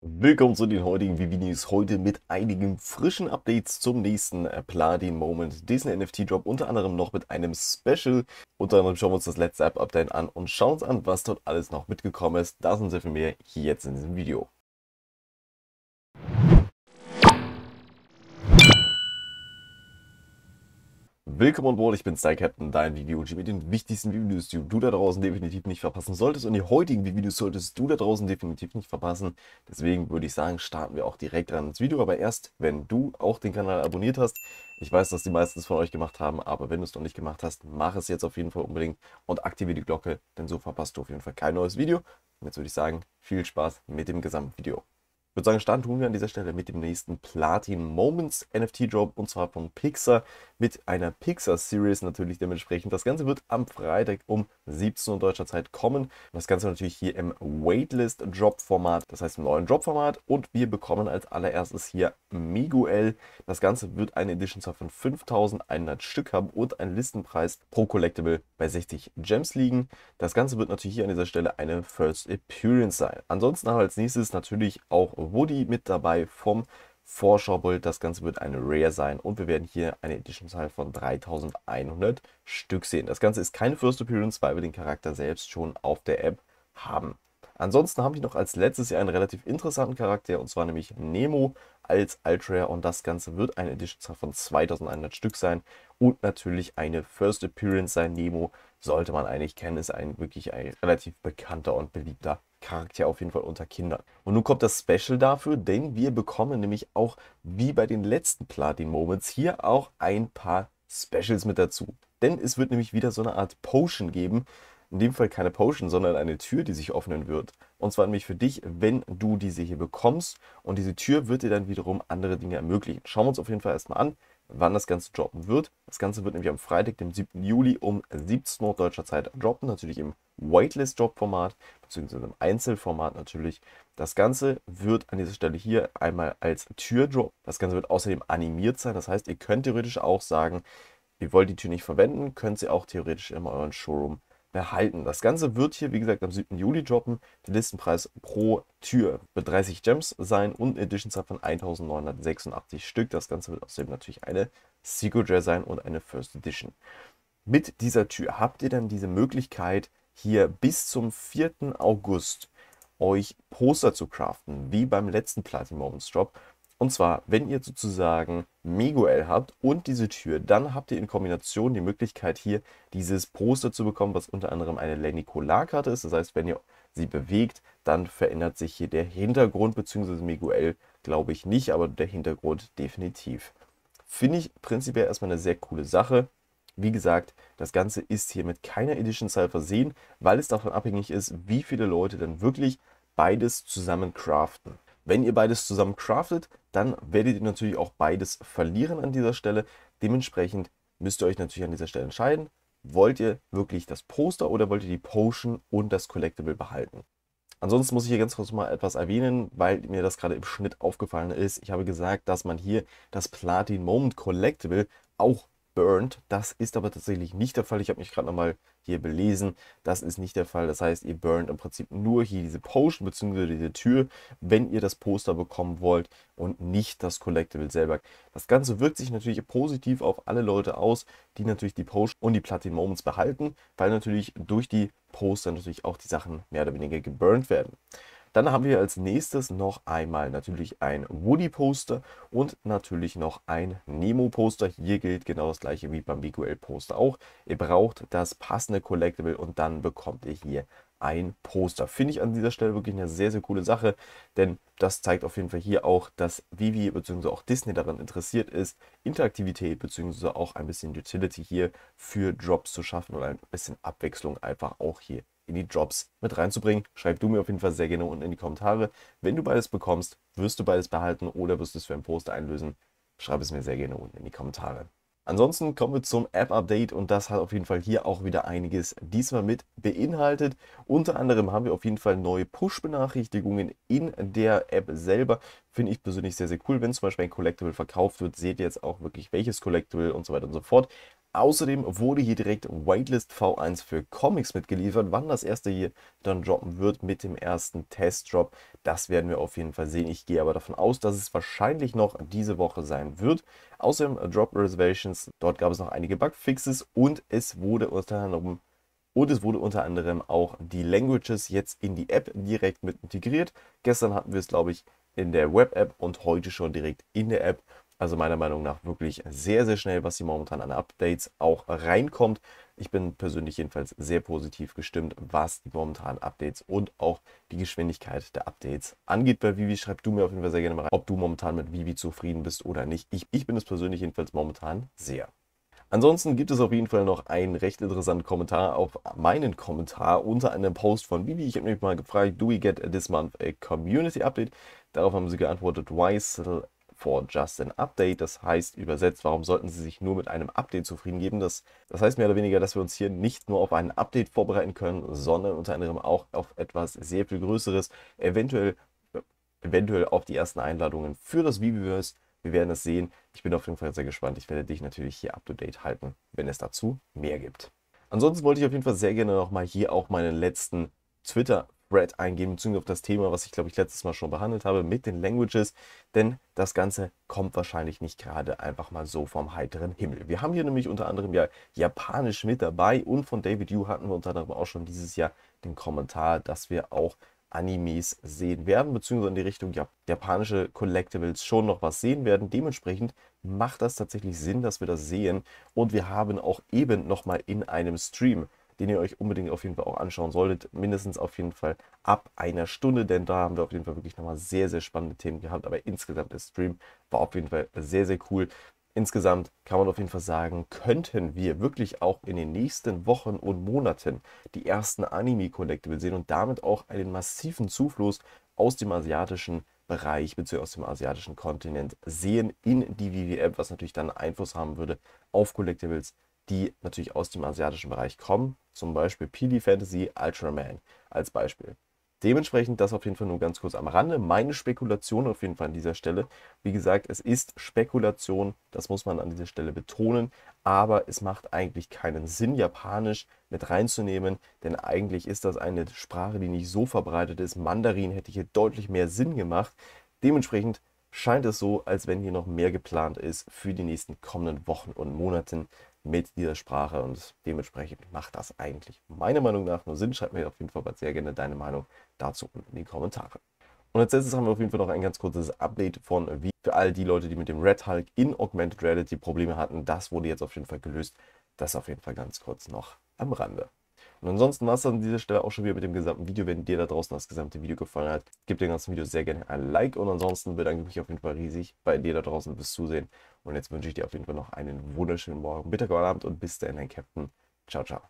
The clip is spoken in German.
Willkommen zu den heutigen vb heute mit einigen frischen Updates zum nächsten äh, Platin Moment Disney NFT Drop, unter anderem noch mit einem Special. Unter anderem schauen wir uns das letzte App-Update an und schauen uns an, was dort alles noch mitgekommen ist. Da sind sehr viel mehr hier jetzt in diesem Video. Willkommen und Bord, ich bin Style Captain, dein Video mit den wichtigsten Videos, die du da draußen definitiv nicht verpassen solltest. Und die heutigen Videos solltest du da draußen definitiv nicht verpassen. Deswegen würde ich sagen, starten wir auch direkt ran ins Video. Aber erst, wenn du auch den Kanal abonniert hast. Ich weiß, dass die meisten es von euch gemacht haben, aber wenn du es noch nicht gemacht hast, mach es jetzt auf jeden Fall unbedingt und aktiviere die Glocke, denn so verpasst du auf jeden Fall kein neues Video. Und jetzt würde ich sagen, viel Spaß mit dem gesamten Video würde sagen, starten tun wir an dieser Stelle mit dem nächsten Platin Moments NFT Drop und zwar von Pixar mit einer Pixar Series natürlich dementsprechend. Das Ganze wird am Freitag um 17 Uhr deutscher Zeit kommen. Und das Ganze natürlich hier im Waitlist-Drop-Format, das heißt im neuen Drop-Format. Und wir bekommen als allererstes hier Miguel. Das Ganze wird eine edition zwar von 5100 Stück haben und ein Listenpreis pro Collectible bei 60 Gems liegen. Das Ganze wird natürlich hier an dieser Stelle eine First Appearance sein. Ansonsten haben wir als nächstes natürlich auch Woody mit dabei vom Vorschaubild. Das Ganze wird eine Rare sein und wir werden hier eine Edition-Zahl von 3100 Stück sehen. Das Ganze ist keine First Appearance, weil wir den Charakter selbst schon auf der App haben. Ansonsten habe ich noch als letztes hier einen relativ interessanten Charakter und zwar nämlich Nemo als Altrare und das Ganze wird eine Edition-Zahl von 2100 Stück sein und natürlich eine First Appearance sein. Nemo sollte man eigentlich kennen, ist ein wirklich ein relativ bekannter und beliebter Charakter auf jeden Fall unter Kindern. Und nun kommt das Special dafür, denn wir bekommen nämlich auch, wie bei den letzten Platin Moments, hier auch ein paar Specials mit dazu. Denn es wird nämlich wieder so eine Art Potion geben. In dem Fall keine Potion, sondern eine Tür, die sich öffnen wird. Und zwar nämlich für dich, wenn du diese hier bekommst. Und diese Tür wird dir dann wiederum andere Dinge ermöglichen. Schauen wir uns auf jeden Fall erstmal an, wann das Ganze droppen wird. Das Ganze wird nämlich am Freitag, dem 7. Juli um 17 Uhr deutscher Zeit droppen. Natürlich im whitelist job format beziehungsweise im Einzelformat natürlich. Das Ganze wird an dieser Stelle hier einmal als Türjob. Das Ganze wird außerdem animiert sein. Das heißt, ihr könnt theoretisch auch sagen, ihr wollt die Tür nicht verwenden, könnt sie auch theoretisch in euren Showroom behalten. Das Ganze wird hier, wie gesagt, am 7. Juli droppen. Der Listenpreis pro Tür wird 30 Gems sein und eine Edition-Zahl von 1986 Stück. Das Ganze wird außerdem natürlich eine Secret Rare sein und eine First Edition. Mit dieser Tür habt ihr dann diese Möglichkeit, hier bis zum 4. August euch Poster zu craften, wie beim letzten Platinum Moments Drop. Und zwar, wenn ihr sozusagen Miguel habt und diese Tür, dann habt ihr in Kombination die Möglichkeit hier dieses Poster zu bekommen, was unter anderem eine Lenny Karte ist. Das heißt, wenn ihr sie bewegt, dann verändert sich hier der Hintergrund, beziehungsweise Miguel glaube ich nicht, aber der Hintergrund definitiv. Finde ich prinzipiell erstmal eine sehr coole Sache. Wie gesagt, das Ganze ist hier mit keiner Edition Zahl versehen, weil es davon abhängig ist, wie viele Leute dann wirklich beides zusammen craften. Wenn ihr beides zusammen craftet, dann werdet ihr natürlich auch beides verlieren an dieser Stelle. Dementsprechend müsst ihr euch natürlich an dieser Stelle entscheiden, wollt ihr wirklich das Poster oder wollt ihr die Potion und das Collectible behalten? Ansonsten muss ich hier ganz kurz mal etwas erwähnen, weil mir das gerade im Schnitt aufgefallen ist. Ich habe gesagt, dass man hier das Platin Moment Collectible auch burnt. Das ist aber tatsächlich nicht der Fall. Ich habe mich gerade nochmal hier belesen. Das ist nicht der Fall. Das heißt, ihr burnt im Prinzip nur hier diese Potion bzw. diese Tür, wenn ihr das Poster bekommen wollt und nicht das Collectible selber. Das Ganze wirkt sich natürlich positiv auf alle Leute aus, die natürlich die Potion und die Platin Moments behalten, weil natürlich durch die Poster natürlich auch die Sachen mehr oder weniger geburnt werden. Dann haben wir als nächstes noch einmal natürlich ein Woody-Poster und natürlich noch ein Nemo-Poster. Hier gilt genau das gleiche wie beim BQL-Poster auch. Ihr braucht das passende Collectible und dann bekommt ihr hier ein Poster. Finde ich an dieser Stelle wirklich eine sehr, sehr coole Sache, denn das zeigt auf jeden Fall hier auch, dass Vivi bzw. auch Disney daran interessiert ist, Interaktivität bzw. auch ein bisschen Utility hier für Drops zu schaffen und ein bisschen Abwechslung einfach auch hier in die Drops mit reinzubringen. Schreib du mir auf jeden Fall sehr gerne unten in die Kommentare. Wenn du beides bekommst, wirst du beides behalten oder wirst du es für einen Post einlösen? Schreib es mir sehr gerne unten in die Kommentare. Ansonsten kommen wir zum App-Update und das hat auf jeden Fall hier auch wieder einiges diesmal mit beinhaltet. Unter anderem haben wir auf jeden Fall neue Push-Benachrichtigungen in der App selber. Finde ich persönlich sehr, sehr cool. Wenn zum Beispiel ein Collectible verkauft wird, seht ihr jetzt auch wirklich welches Collectible und so weiter und so fort. Außerdem wurde hier direkt Waitlist V1 für Comics mitgeliefert. Wann das erste hier dann droppen wird mit dem ersten Testdrop, das werden wir auf jeden Fall sehen. Ich gehe aber davon aus, dass es wahrscheinlich noch diese Woche sein wird. Außerdem äh, Drop Reservations, dort gab es noch einige Bugfixes und es wurde unter anderem und es wurde unter anderem auch die Languages jetzt in die App direkt mit integriert. Gestern hatten wir es, glaube ich, in der Web-App und heute schon direkt in der App. Also meiner Meinung nach wirklich sehr, sehr schnell, was hier momentan an Updates auch reinkommt. Ich bin persönlich jedenfalls sehr positiv gestimmt, was die momentanen Updates und auch die Geschwindigkeit der Updates angeht. Bei Vivi schreib du mir auf jeden Fall sehr gerne mal rein, ob du momentan mit Vivi zufrieden bist oder nicht. Ich, ich bin es persönlich jedenfalls momentan sehr. Ansonsten gibt es auf jeden Fall noch einen recht interessanten Kommentar auf meinen Kommentar unter einem Post von Vivi. Ich habe nämlich mal gefragt, do we get this month a community update? Darauf haben sie geantwortet, why for just an update. Das heißt übersetzt, warum sollten Sie sich nur mit einem Update zufrieden geben? Das, das heißt mehr oder weniger, dass wir uns hier nicht nur auf ein Update vorbereiten können, sondern unter anderem auch auf etwas sehr viel Größeres, eventuell, eventuell auch die ersten Einladungen für das Viviverse. Wir werden es sehen. Ich bin auf jeden Fall sehr gespannt. Ich werde dich natürlich hier up to date halten, wenn es dazu mehr gibt. Ansonsten wollte ich auf jeden Fall sehr gerne nochmal hier auch meinen letzten Twitter Spread eingehen, beziehungsweise auf das Thema, was ich glaube ich letztes Mal schon behandelt habe, mit den Languages, denn das Ganze kommt wahrscheinlich nicht gerade einfach mal so vom heiteren Himmel. Wir haben hier nämlich unter anderem ja Japanisch mit dabei und von David Yu hatten wir unter anderem auch schon dieses Jahr den Kommentar, dass wir auch Animes sehen werden, beziehungsweise in die Richtung japanische Collectibles schon noch was sehen werden. Dementsprechend macht das tatsächlich Sinn, dass wir das sehen. Und wir haben auch eben nochmal in einem Stream den ihr euch unbedingt auf jeden Fall auch anschauen solltet. Mindestens auf jeden Fall ab einer Stunde, denn da haben wir auf jeden Fall wirklich nochmal sehr, sehr spannende Themen gehabt. Aber insgesamt der Stream war auf jeden Fall sehr, sehr cool. Insgesamt kann man auf jeden Fall sagen, könnten wir wirklich auch in den nächsten Wochen und Monaten die ersten Anime-Collectible sehen und damit auch einen massiven Zufluss aus dem asiatischen Bereich bzw. aus dem asiatischen Kontinent sehen in die WWF, was natürlich dann Einfluss haben würde auf Collectibles, die natürlich aus dem asiatischen Bereich kommen. Zum Beispiel PD Fantasy, Ultraman als Beispiel. Dementsprechend das auf jeden Fall nur ganz kurz am Rande. Meine Spekulation auf jeden Fall an dieser Stelle. Wie gesagt, es ist Spekulation, das muss man an dieser Stelle betonen. Aber es macht eigentlich keinen Sinn, Japanisch mit reinzunehmen, denn eigentlich ist das eine Sprache, die nicht so verbreitet ist. Mandarin hätte hier deutlich mehr Sinn gemacht. Dementsprechend scheint es so, als wenn hier noch mehr geplant ist für die nächsten kommenden Wochen und Monaten mit dieser Sprache und dementsprechend macht das eigentlich meiner Meinung nach nur Sinn. Schreib mir auf jeden Fall sehr gerne deine Meinung dazu unten in die Kommentare. Und als letztes haben wir auf jeden Fall noch ein ganz kurzes Update von wie für all die Leute, die mit dem Red Hulk in Augmented Reality Probleme hatten. Das wurde jetzt auf jeden Fall gelöst. Das auf jeden Fall ganz kurz noch am Rande. Und ansonsten war es an dieser Stelle auch schon wieder mit dem gesamten Video. Wenn dir da draußen das gesamte Video gefallen hat, gib dem ganzen Video sehr gerne ein Like. Und ansonsten bedanke ich mich auf jeden Fall riesig bei dir da draußen fürs Zusehen. Und jetzt wünsche ich dir auf jeden Fall noch einen wunderschönen Morgen, Mittag oder Abend und bis dahin, dein Captain. Ciao, ciao.